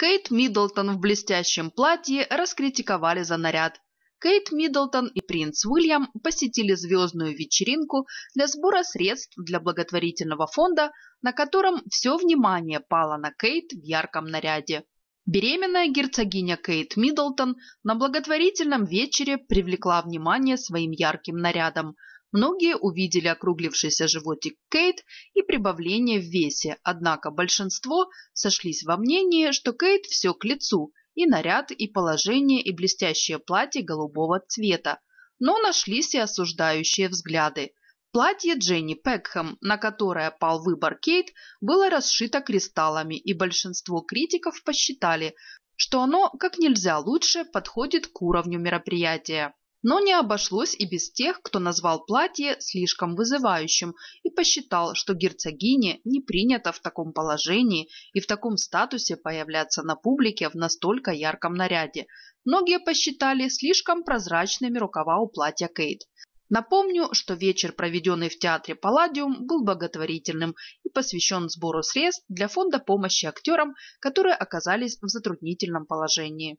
Кейт Миддлтон в блестящем платье раскритиковали за наряд. Кейт Миддлтон и принц Уильям посетили звездную вечеринку для сбора средств для благотворительного фонда, на котором все внимание пало на Кейт в ярком наряде. Беременная герцогиня Кейт Миддлтон на благотворительном вечере привлекла внимание своим ярким нарядом – Многие увидели округлившийся животик Кейт и прибавление в весе, однако большинство сошлись во мнении, что Кейт все к лицу, и наряд, и положение, и блестящее платье голубого цвета. Но нашлись и осуждающие взгляды. Платье Дженни Пекхэм, на которое пал выбор Кейт, было расшито кристаллами, и большинство критиков посчитали, что оно как нельзя лучше подходит к уровню мероприятия. Но не обошлось и без тех, кто назвал платье слишком вызывающим и посчитал, что герцогине не принято в таком положении и в таком статусе появляться на публике в настолько ярком наряде. Многие посчитали слишком прозрачными рукава у платья Кейт. Напомню, что вечер, проведенный в театре «Палладиум», был благотворительным и посвящен сбору средств для фонда помощи актерам, которые оказались в затруднительном положении.